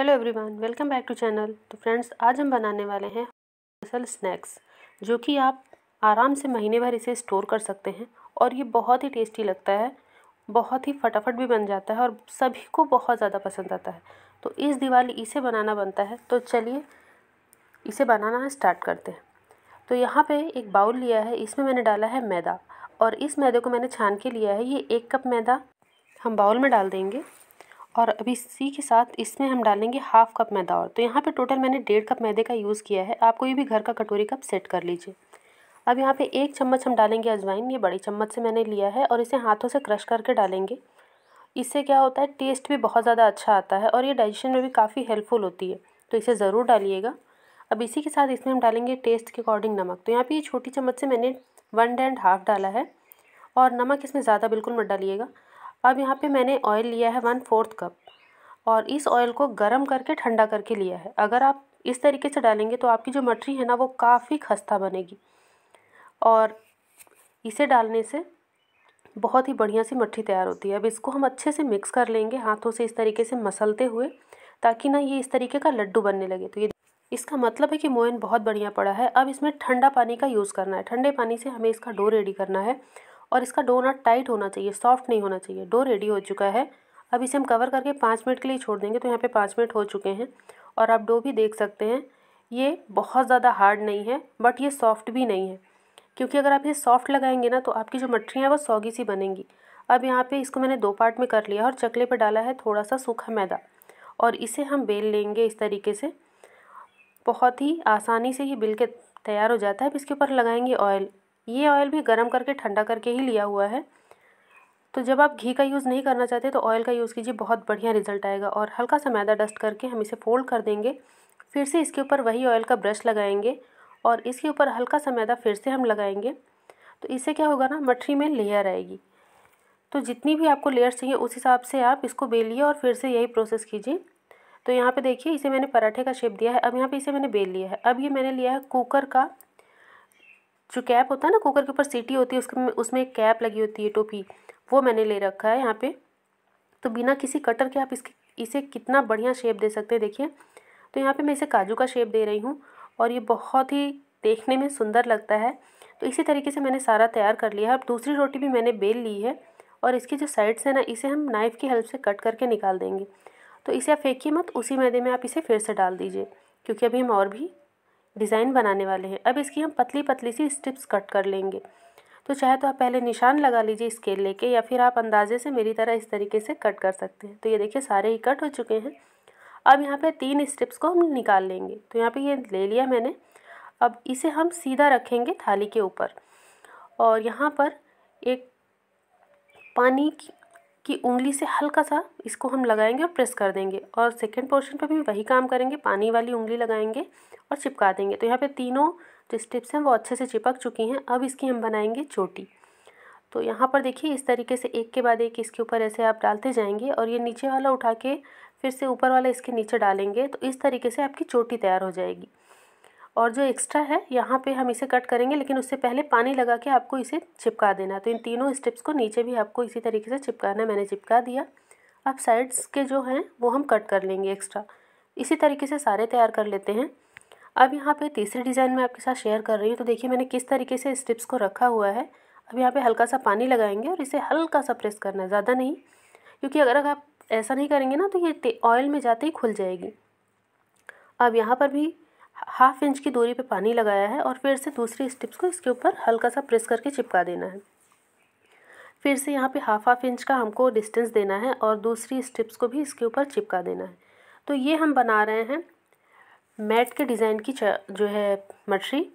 hello everyone welcome back to channel तो friends आज हम बनाने वाले हैं असल स्नैक्स जो कि आप आराम से महीने भर इसे स्टोर कर सकते हैं और ये बहुत ही टेस्टी लगता है बहुत ही फटाफट भी बन जाता है और सभी को बहुत ज़्यादा पसंद आता है तो इस दिवाली इसे बनाना बनता है तो चलिए इसे बनाना स्टार्ट करते हैं तो यहाँ पर एक बाउल लिया है इसमें मैंने डाला है मैदा और इस मैदे को मैंने छान के लिया है ये एक कप मैदा हम बाउल में डाल देंगे और अब इसी के साथ इसमें हम डालेंगे हाफ़ कप मैदा और तो यहाँ पे टोटल मैंने डेढ़ कप मैदे का यूज़ किया है आप कोई भी घर का कटोरी कप सेट कर लीजिए अब यहाँ पे एक चम्मच हम डालेंगे अजवाइन ये बड़ी चम्मच से मैंने लिया है और इसे हाथों से क्रश करके डालेंगे इससे क्या होता है टेस्ट भी बहुत ज़्यादा अच्छा आता है और ये डाइजेशन में भी काफ़ी हेल्पफुल होती है तो इसे ज़रूर डालिएगा अब इसी के साथ इसमें हम डालेंगे टेस्ट के अकॉर्डिंग नमक तो यहाँ पर ये छोटी चम्मच से मैंने वन एंड हाफ़ डाला है और नमक इसमें ज़्यादा बिल्कुल मत डालिएगा अब यहाँ पे मैंने ऑयल लिया है वन फोर्थ कप और इस ऑयल को गर्म करके ठंडा करके लिया है अगर आप इस तरीके से डालेंगे तो आपकी जो मटरी है ना वो काफ़ी खस्ता बनेगी और इसे डालने से बहुत ही बढ़िया सी मट्ठी तैयार होती है अब इसको हम अच्छे से मिक्स कर लेंगे हाथों से इस तरीके से मसलते हुए ताकि ना ये इस तरीके का लड्डू बनने लगे तो ये इसका मतलब है कि मोयन बहुत बढ़िया पड़ा है अब इसमें ठंडा पानी का यूज़ करना है ठंडे पानी से हमें इसका डो रेडी करना है और इसका डो नॉट टाइट होना चाहिए सॉफ्ट नहीं होना चाहिए डो रेडी हो चुका है अब इसे हम कवर करके पाँच मिनट के लिए छोड़ देंगे तो यहाँ पे पाँच मिनट हो चुके हैं और आप डो भी देख सकते हैं ये बहुत ज़्यादा हार्ड नहीं है बट ये सॉफ्ट भी नहीं है क्योंकि अगर आप ये सॉफ्ट लगाएंगे ना तो आपकी जो मठरियाँ हैं वो सौगी सी बनेंगी अब यहाँ पे इसको मैंने दो पार्ट में कर लिया और चकले पर डाला है थोड़ा सा सूखा मैदा और इसे हम बेल लेंगे इस तरीके से बहुत ही आसानी से ये बिल के तैयार हो जाता है अब इसके ऊपर लगाएंगे ऑयल ये ऑयल भी गर्म करके ठंडा करके ही लिया हुआ है तो जब आप घी का यूज़ नहीं करना चाहते तो ऑयल का यूज़ कीजिए बहुत बढ़िया रिजल्ट आएगा और हल्का सा मैदा डस्ट करके हम इसे फोल्ड कर देंगे फिर से इसके ऊपर वही ऑयल का ब्रश लगाएंगे और इसके ऊपर हल्का सा मैदा फिर से हम लगाएंगे तो इससे क्या होगा ना मठरी में लेयर आएगी तो जितनी भी आपको लेयर चाहिए उस हिसाब से आप इसको बेलिए और फिर से यही प्रोसेस कीजिए तो यहाँ पे देखिए इसे मैंने पराठे का शेप दिया है अब यहाँ पे इसे मैंने बेल लिया है अब ये मैंने लिया है कुकर का जो कैप होता है ना कुकर के ऊपर सीटी होती है उसमें उसमें एक कैप लगी होती है टोपी वो मैंने ले रखा है यहाँ पे तो बिना किसी कटर के आप इसके इसे कितना बढ़िया शेप दे सकते हैं देखिए तो यहाँ पे मैं इसे काजू का शेप दे रही हूँ और ये बहुत ही देखने में सुंदर लगता है तो इसी तरीके से मैंने सारा तैयार कर लिया है अब दूसरी रोटी भी मैंने बेल ली है और इसकी जो साइड्स है ना इसे हम नाइफ़ की हेल्प से कट करके निकाल देंगे तो इसे आप फेंकिए मत उसी मैदे में आप इसे फिर से डाल दीजिए क्योंकि अभी हम और भी डिज़ाइन बनाने वाले हैं अब इसकी हम पतली पतली सी स्टिप्स कट कर लेंगे तो चाहे तो आप पहले निशान लगा लीजिए स्केल लेके या फिर आप अंदाजे से मेरी तरह इस तरीके से कट कर सकते हैं तो ये देखिए सारे ही कट हो चुके हैं अब यहाँ पे तीन स्ट्रिप्स को हम निकाल लेंगे तो यहाँ पे ये ले लिया मैंने अब इसे हम सीधा रखेंगे थाली के ऊपर और यहाँ पर एक पानी की, उंगली से हल्का सा इसको हम लगाएंगे और प्रेस कर देंगे और सेकेंड पोर्शन पर भी वही काम करेंगे पानी वाली उंगली लगाएंगे और चिपका देंगे तो यहाँ पे तीनों जो स्टिप्स हैं वो अच्छे से चिपक चुकी हैं अब इसकी हम बनाएंगे चोटी तो यहाँ पर देखिए इस तरीके से एक के बाद एक इसके ऊपर ऐसे आप डालते जाएंगे और ये नीचे वाला उठा के फिर से ऊपर वाला इसके नीचे डालेंगे तो इस तरीके से आपकी चोटी तैयार हो जाएगी और जो एक्स्ट्रा है यहाँ पे हम इसे कट करेंगे लेकिन उससे पहले पानी लगा के आपको इसे चिपका देना तो इन तीनों स्टेप्स को नीचे भी आपको इसी तरीके से चिपकाना मैंने चिपका दिया अब साइड्स के जो हैं वो हम कट कर लेंगे एक्स्ट्रा इसी तरीके से सारे तैयार कर लेते हैं अब यहाँ पे तीसरे डिज़ाइन में आपके साथ शेयर कर रही हूँ तो देखिए मैंने किस तरीके से स्टिप्स को रखा हुआ है अब यहाँ पे हल्का सा पानी लगाएंगे और इसे हल्का सा प्रेस करना है ज़्यादा नहीं क्योंकि अगर आप ऐसा नहीं करेंगे ना तो ये ऑयल में जाते ही खुल जाएगी अब यहाँ पर भी हाफ इंच की दूरी पर पानी लगाया है और फिर से दूसरी स्टिप्स को इसके ऊपर हल्का सा प्रेस करके चिपका देना है फिर से यहाँ पे हाफ हाफ इंच का हमको डिस्टेंस देना है और दूसरी स्टिप्स को भी इसके ऊपर चिपका देना है तो ये हम बना रहे हैं मैट के डिज़ाइन की जो है मछली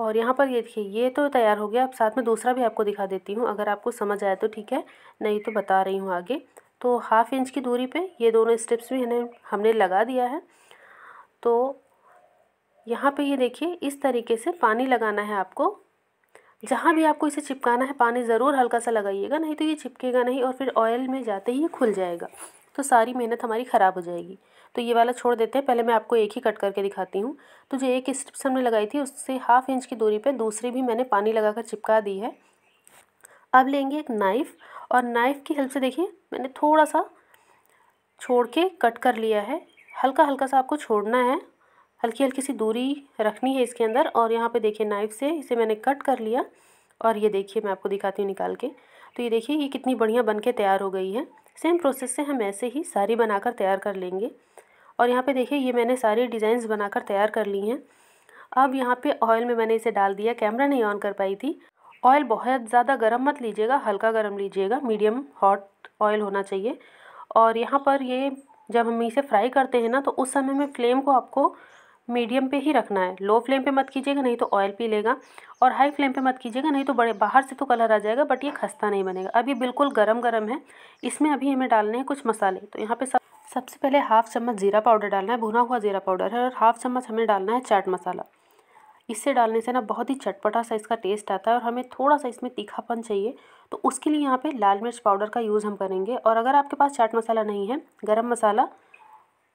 और यहाँ पर ये देखिए ये तो तैयार हो गया अब साथ में दूसरा भी आपको दिखा देती हूँ अगर आपको समझ आया तो ठीक है नहीं तो बता रही हूँ आगे तो हाफ़ इंच की दूरी पे ये दोनों स्टेप्स भी हमने हमने लगा दिया है तो यहाँ पे ये देखिए इस तरीके से पानी लगाना है आपको जहाँ भी आपको इसे चिपकाना है पानी ज़रूर हल्का सा लगाइएगा नहीं तो ये चिपकेगा नहीं और फिर ऑयल में जाते ही ये खुल जाएगा तो सारी मेहनत हमारी ख़राब हो जाएगी तो ये वाला छोड़ देते हैं पहले मैं आपको एक ही कट करके दिखाती हूँ तो जो एक स्ट्रिप्स हमने लगाई थी उससे हाफ इंच की दूरी पर दूसरी भी मैंने पानी लगा चिपका दी है अब लेंगे एक नाइफ़ और नाइफ़ की हेल्प से देखिए मैंने थोड़ा सा छोड़ के कट कर लिया है हल्का हल्का सा आपको छोड़ना है हल्की हल्की सी दूरी रखनी है इसके अंदर और यहाँ पे देखिए नाइफ़ से इसे मैंने कट कर लिया और ये देखिए मैं आपको दिखाती हूँ निकाल के तो ये देखिए ये कितनी बढ़िया बन के तैयार हो गई है सेम प्रोसेस से हम ऐसे ही सारी बनाकर तैयार कर लेंगे और यहाँ पे देखिए ये मैंने सारी डिज़ाइंस बनाकर तैयार कर ली हैं अब यहाँ पे ऑयल में मैंने इसे डाल दिया कैमरा नहीं ऑन कर पाई थी ऑयल बहुत ज़्यादा गर्म मत लीजिएगा हल्का गर्म लीजिएगा मीडियम हॉट ऑयल होना चाहिए और यहाँ पर ये जब हम इसे फ्राई करते हैं ना तो उस समय में फ्लेम को आपको मीडियम पे ही रखना है लो फ्लेम पे मत कीजिएगा नहीं तो ऑयल पी लेगा और हाई फ्लेम पे मत कीजिएगा नहीं तो बड़े बाहर से तो कलर आ जाएगा बट ये खस्ता नहीं बनेगा अभी बिल्कुल गरम गरम है इसमें अभी हमें डालने हैं कुछ मसाले तो यहाँ पे सब सबसे पहले हाफ चम्मच जीरा पाउडर डालना है भुना हुआ जीरा पाउडर है और हाफ चम्मच हमें डालना है चाट मसाला इससे डालने से ना बहुत ही चटपटा सा इसका टेस्ट आता है और हमें थोड़ा सा इसमें तीखापन चाहिए तो उसके लिए यहाँ पे लाल मिर्च पाउडर का यूज़ हम करेंगे और अगर आपके पास चाट मसाला नहीं है गरम मसाला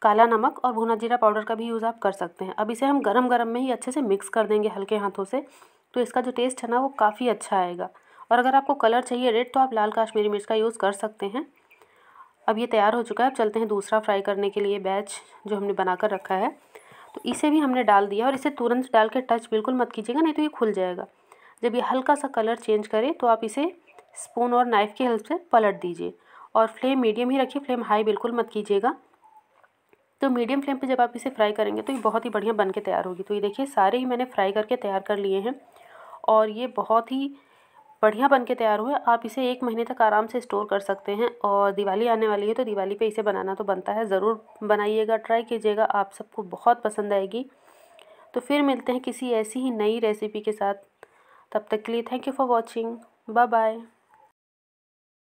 काला नमक और भुना जीरा पाउडर का भी यूज़ आप कर सकते हैं अब इसे हम गरम गरम में ही अच्छे से मिक्स कर देंगे हल्के हाथों से तो इसका जो टेस्ट है ना वो काफ़ी अच्छा आएगा और अगर आपको कलर चाहिए रेड तो आप लाल काश्मीरी मिर्च का यूज़ कर सकते हैं अब ये तैयार हो चुका है अब चलते हैं दूसरा फ्राई करने के लिए बैच जो हमने बना कर रखा है तो इसे भी हमने डाल दिया और इसे तुरंत डाल के टच बिल्कुल मत कीजिएगा नहीं तो ये खुल जाएगा जब ये हल्का सा कलर चेंज करे तो आप इसे स्पून और नाइफ़ की हेल्प से पलट दीजिए और फ्लेम मीडियम ही रखिए फ्लेम हाई बिल्कुल मत कीजिएगा तो मीडियम फ्लेम पे जब आप इसे फ्राई करेंगे तो ये बहुत ही बढ़िया बन के तैयार होगी तो ये देखिए सारे ही मैंने फ्राई करके तैयार कर लिए हैं और ये बहुत ही बढ़िया बन के तैयार हुआ आप इसे एक महीने तक आराम से स्टोर कर सकते हैं और दिवाली आने वाली है तो दिवाली पे इसे बनाना तो बनता है ज़रूर बनाइएगा ट्राई कीजिएगा आप सबको बहुत पसंद आएगी तो फिर मिलते हैं किसी ऐसी ही नई रेसिपी के साथ तब तक के लिए thank you for watching bye bye